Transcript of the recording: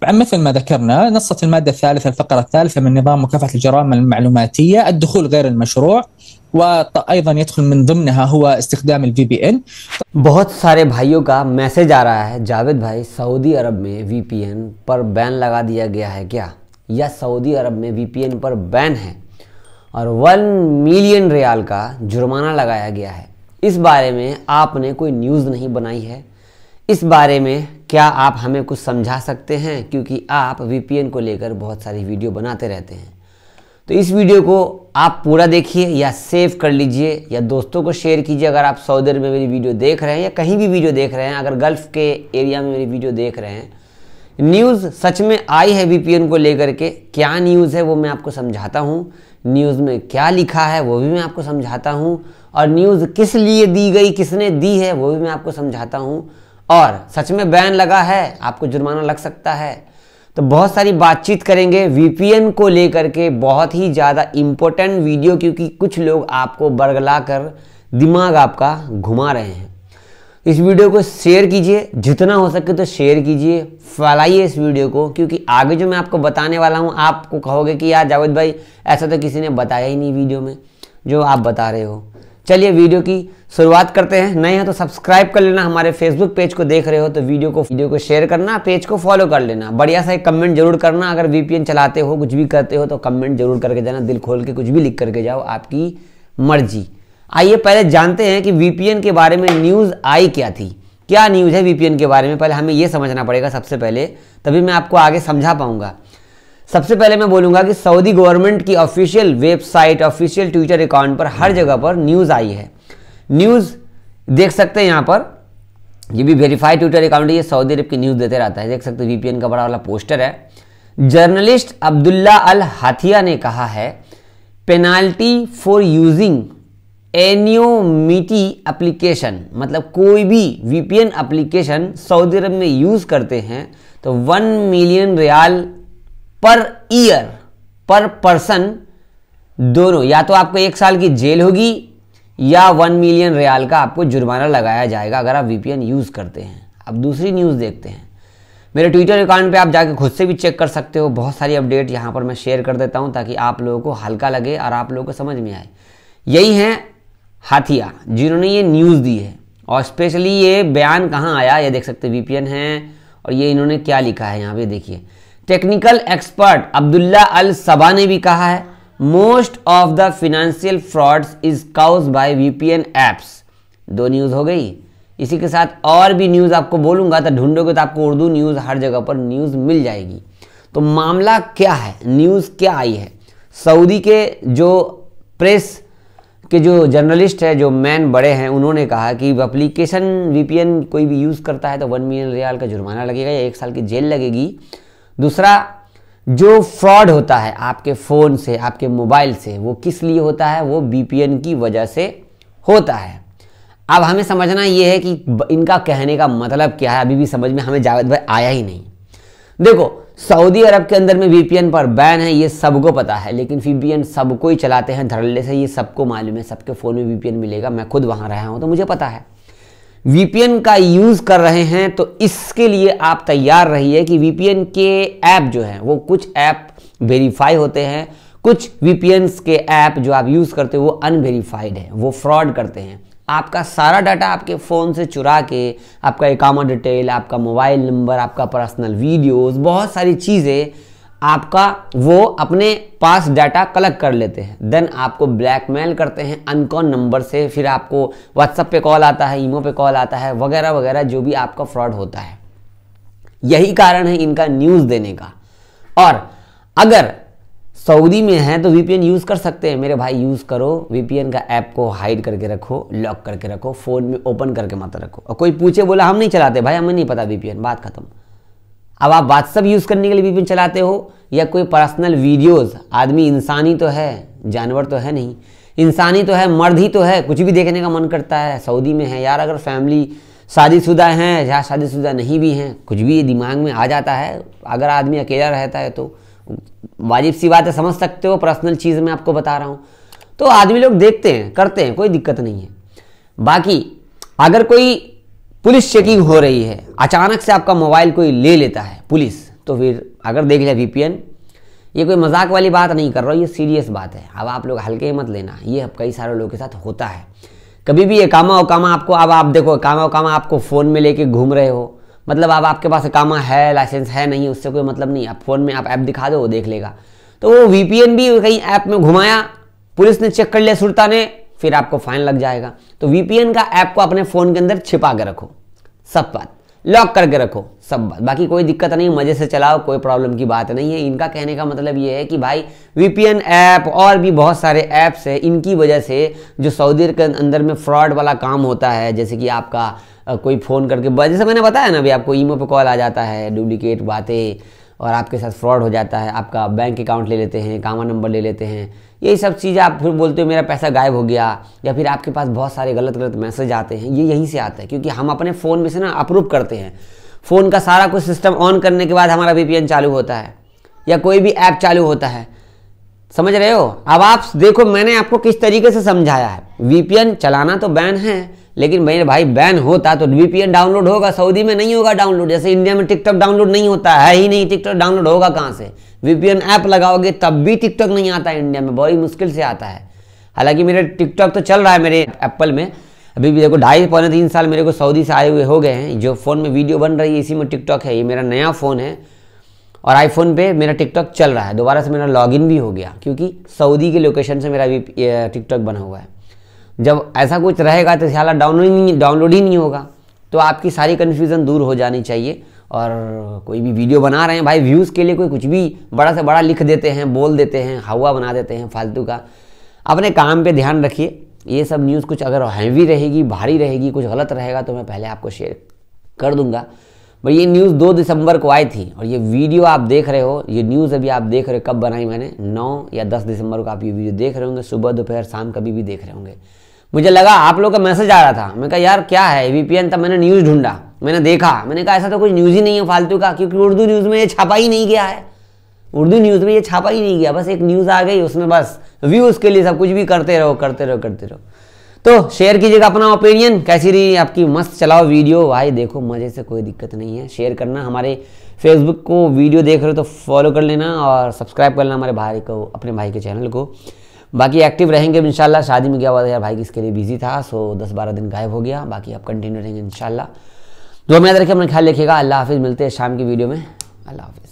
طبعا مثل ما ذكرنا نصت المادة الثالثة الفقرة الثالثة من نظام مكافحة الجرائم المعلوماتية الدخول غير المشروع وأيضا يدخل من ضمنها هو استخدام الفي بي ان بہت سارے بھائیوں کا میسج آ رہا ہے جاوید بھائی سعودی عرب میں وی پی अरब پر بین لگا دیا گیا ہے کیا یا سعودی عرب میں وی پی वीपीएन پر بین ہے और वन मिलियन रियाल का जुर्माना लगाया गया है इस बारे में आपने कोई न्यूज़ नहीं बनाई है इस बारे में क्या आप हमें कुछ समझा सकते हैं क्योंकि आप वी को लेकर बहुत सारी वीडियो बनाते रहते हैं तो इस वीडियो को आप पूरा देखिए या सेव कर लीजिए या दोस्तों को शेयर कीजिए अगर आप सऊदी अरब में मेरी वीडियो देख रहे हैं या कहीं भी वीडियो देख रहे हैं अगर गल्फ़ के एरिया में मेरी वीडियो देख रहे हैं न्यूज़ सच में आई है वी को लेकर के क्या न्यूज़ है वो मैं आपको समझाता हूँ न्यूज़ में क्या लिखा है वो भी मैं आपको समझाता हूँ और न्यूज़ किस लिए दी गई किसने दी है वो भी मैं आपको समझाता हूँ और सच में बैन लगा है आपको जुर्माना लग सकता है तो बहुत सारी बातचीत करेंगे वीपीएन को लेकर के बहुत ही ज़्यादा इम्पोर्टेंट वीडियो क्योंकि कुछ लोग आपको बरगला कर दिमाग आपका घुमा रहे हैं इस वीडियो को शेयर कीजिए जितना हो सके तो शेयर कीजिए फैलाइए इस वीडियो को क्योंकि आगे जो मैं आपको बताने वाला हूँ आपको कहोगे कि यार जावेद भाई ऐसा तो किसी ने बताया ही नहीं वीडियो में जो आप बता रहे हो चलिए वीडियो की शुरुआत करते हैं नए हैं तो सब्सक्राइब कर लेना हमारे फेसबुक पेज को देख रहे हो तो वीडियो को वीडियो को शेयर करना पेज को फॉलो कर लेना बढ़िया सा एक कमेंट जरूर करना अगर वीपीएन चलाते हो कुछ भी करते हो तो कमेंट जरूर करके जाना दिल खोल के कुछ भी लिख करके जाओ आपकी मर्जी आइए पहले जानते हैं कि वीपीएन के बारे में न्यूज़ आई क्या थी क्या न्यूज़ है वीपीएन के बारे में पहले हमें यह समझना पड़ेगा सबसे पहले तभी मैं आपको आगे समझा पाऊंगा सबसे पहले मैं बोलूंगा कि सऊदी गवर्नमेंट की official website official Twitter account पर हर जगह पर न्यूज़ आई है न्यूज़ देख सकते हैं यहां पर ये भी वेरीफाइड ट्विटर अकाउंट है ये सऊदी अरब की न्यूज़ देते रहता है देख सकते हैं वीपीएन का बड़ा वाला पोस्टर है जर्नलिस्ट अब्दुल्ला अल हाथिया ने कहा है penalty for using anonymity application मतलब कोई भी वीपीएन एप्लीकेशन सऊदी अरब में यूज़ करते हैं तो one million riyal per year पर पर्सन दोनों या तो आपको एक साल की जेल होगी या वन मिलियन रियाल का आपको जुर्माना लगाया जाएगा अगर आप वीपीएन यूज़ करते हैं अब दूसरी न्यूज़ देखते हैं मेरे ट्विटर अकाउंट पे आप जाके खुद से भी चेक कर सकते हो बहुत सारी अपडेट यहाँ पर मैं शेयर कर देता हूँ ताकि आप लोगों को हल्का लगे और आप लोगों को समझ में आए यही है हाथिया जिन्होंने ये न्यूज़ दी है और स्पेशली ये बयान कहाँ आया ये देख सकते वीपीएन है और ये इन्होंने क्या लिखा है यहाँ पे देखिए technical expert Abdullah Al Saba ने भी कहा है most of the financial frauds is cause by VPN apps दो न्यूज़ हो गई इसी के साथ और भी न्यूज़ आपको बोलूँगा तो ढूंढोगे तो आपको उर्दू न्यूज़ हर जगह पर न्यूज़ मिल जाएगी तो मामला क्या है न्यूज़ क्या आई है सऊदी के जो प्रेस के जो जर्नलिस्ट है जो मैन बड़े हैं उन्होंने कहा कि अप्लीकेशन वी कोई भी यूज़ करता है तो वन मिलियन रियाल का जुर्माना लगेगा या एक साल की जेल लगेगी दूसरा जो फ्रॉड होता है आपके फ़ोन से आपके मोबाइल से वो किस लिए होता है वो वीपीएन की वजह से होता है अब हमें समझना ये है कि इनका कहने का मतलब क्या है अभी भी समझ में हमें जावेद भाई आया ही नहीं देखो सऊदी अरब के अंदर में वीपीएन पर बैन है ये सबको पता है लेकिन वीपीएन सबको ही चलाते हैं धड़ल्ले से ये सबको मालूम है सबके फ़ोन में वीपीएन मिलेगा मैं खुद वहाँ रहा हूँ तो मुझे पता है वीपीएन का यूज़ कर रहे हैं तो इसके लिए आप तैयार रहिए कि वीपीएन के ऐप जो हैं वो कुछ ऐप वेरीफाई होते हैं कुछ वीपीएन के ऐप जो आप यूज़ करते हो वो अनवेरीफाइड है वो फ्रॉड करते हैं आपका सारा डाटा आपके फ़ोन से चुरा के आपका एकाउंट डिटेल आपका मोबाइल नंबर आपका पर्सनल वीडियोस बहुत सारी चीज़ें आपका वो अपने पास डाटा कलेक्ट कर लेते हैं देन आपको ब्लैकमेल करते हैं अनकॉन नंबर से फिर आपको व्हाट्सअप पे कॉल आता है ईमो पे कॉल आता है वगैरह वगैरह जो भी आपका फ्रॉड होता है यही कारण है इनका न्यूज़ देने का और अगर सऊदी में हैं तो वीपीएन यूज़ कर सकते हैं मेरे भाई यूज़ करो वीपीएन का ऐप को हाइड करके रखो लॉक करके रखो फ़ोन में ओपन करके मत रखो और कोई पूछे बोला हम नहीं चलाते भाई हमें नहीं पता वीपीएन बात ख़त्म अब आप व्हाट्सअप यूज़ करने के लिए वीपीएन चलाते हो या कोई पर्सनल वीडियोज़ आदमी इंसानी तो है जानवर तो है नहीं इंसानी तो है मर्द ही तो है कुछ भी देखने का मन करता है सऊदी में है यार अगर फैमिली शादीशुदा हैं या शादीशुदा नहीं भी हैं कुछ भी दिमाग में आ जाता है अगर आदमी अकेला रहता है तो वाजिब सी बात है समझ सकते हो पर्सनल चीज़ मैं आपको बता रहा हूँ तो आदमी लोग देखते हैं करते हैं कोई दिक्कत नहीं है बाकी अगर कोई पुलिस चेकिंग हो रही है अचानक से आपका मोबाइल कोई ले लेता है पुलिस तो फिर अगर देख लिया वीपीएन ये कोई मजाक वाली बात नहीं कर रहा ये सीरियस बात है अब आप लोग हल्के मत लेना ये अब कई सारे लोगों के साथ होता है कभी भी ये कामा ओकामा आपको अब आप देखो कामा ओकामा आपको फ़ोन में लेके घूम रहे हो मतलब अब आपके पास कामा है लाइसेंस है नहीं उससे कोई मतलब नहीं आप फ़ोन में आप ऐप दिखा दो वो देख लेगा तो वो वीपीएन भी कहीं ऐप में घुमाया पुलिस ने चेक कर लिया सुरता ने फिर आपको फाइन लग जाएगा तो वीपीएन का ऐप को अपने फ़ोन के अंदर छिपा के रखो सब बात लॉक करके रखो सब बात बाकी कोई दिक्कत नहीं मज़े से चलाओ कोई प्रॉब्लम की बात नहीं है इनका कहने का मतलब ये है कि भाई वीपीएन ऐप और भी बहुत सारे ऐप्स हैं इनकी वजह से जो सऊदी के अंदर में फ्रॉड वाला काम होता है जैसे कि आपका कोई फ़ोन करके जैसे मैंने बताया ना अभी आपको ईमो पे कॉल आ जाता है डुप्लीकेट बातें और आपके साथ फ्रॉड हो जाता है आपका बैंक अकाउंट ले लेते हैं कामा नंबर ले लेते हैं यही सब चीज़ें आप फिर बोलते हो मेरा पैसा गायब हो गया या फिर आपके पास बहुत सारे गलत गलत मैसेज आते हैं ये यहीं से आता है क्योंकि हम अपने फ़ोन में से ना अप्रूव करते हैं फ़ोन का सारा कुछ सिस्टम ऑन करने के बाद हमारा वी चालू होता है या कोई भी ऐप चालू होता है समझ रहे हो अब आप देखो मैंने आपको किस तरीके से समझाया है वी चलाना तो बैन है लेकिन मेरे भाई बैन होता तो वीपीएन डाउनलोड होगा सऊदी में नहीं होगा डाउनलोड जैसे इंडिया में टिकटॉक डाउनलोड नहीं होता है ही नहीं टिकटॉक डाउनलोड होगा कहाँ से वीपीएन ऐप लगाओगे तब भी टिकटॉक नहीं आता है इंडिया में बड़ी मुश्किल से आता है हालांकि मेरे टिकटॉक तो चल रहा है मेरे एप्पल में अभी भी देखो ढाई पौने तीन साल मेरे को सऊदी से आए हुए हो गए हैं जो फ़ोन में वीडियो बन रही है इसी में टिकटॉक है ये मेरा नया फ़ोन है और आईफोन पे मेरा टिकटॉक चल रहा है दोबारा से मेरा लॉगिन भी हो गया क्योंकि सऊदी के लोकेशन से मेरा टिकटॉक बना हुआ है जब ऐसा कुछ रहेगा तो साला डाउनलोड नहीं डाउनलोड ही नहीं होगा तो आपकी सारी कन्फ्यूज़न दूर हो जानी चाहिए और कोई भी वीडियो बना रहे हैं भाई व्यूज़ के लिए कोई कुछ भी बड़ा से बड़ा लिख देते हैं बोल देते हैं हवा बना देते हैं फालतू का अपने काम पे ध्यान रखिए ये सब न्यूज़ कुछ अगर हैवी रहेगी भारी रहेगी कुछ गलत रहेगा तो मैं पहले आपको शेयर कर दूंगा भाई ये न्यूज़ दो दिसंबर को आई थी और ये वीडियो आप देख रहे हो ये न्यूज़ अभी आप देख रहे हो कब बनाई मैंने नौ या दस दिसंबर को आप ये वीडियो देख रहे होंगे सुबह दोपहर शाम कभी भी देख रहे होंगे मुझे लगा आप लोग का मैसेज आ रहा था मैं कहा यार क्या है वीपीएन तब मैंने न्यूज़ ढूंढा मैंने देखा मैंने कहा ऐसा तो कुछ न्यूज़ ही नहीं है फालतू का क्योंकि उर्दू न्यूज़ में ये छापा ही नहीं गया है उर्दू न्यूज़ में ये छापा ही नहीं गया बस एक न्यूज़ आ गई उसमें बस व्यूज़ के लिए सब कुछ भी करते रहो करते रहो करते रहो तो शेयर कीजिएगा अपना ओपिनियन कैसी रही आपकी मस्त चलाओ वीडियो भाई देखो मज़े से कोई दिक्कत नहीं है शेयर करना हमारे फेसबुक को वीडियो देख रहे हो तो फॉलो कर लेना और सब्सक्राइब कर लेना हमारे भाई को अपने भाई के चैनल को बाकी एक्टिव रहेंगे इंशाल्लाह शादी में क्या हुआ यार भाई इसके लिए बिजी था सो दस बारह दिन गायब हो गया बाकी आप कंटिन्यू रहेंगे इनशाला दो मैं याद रखिए अपना ख्याल रखिएगा अल्लाह हाफिज़ मिलते हैं शाम की वीडियो में अल्लाह हाफिज़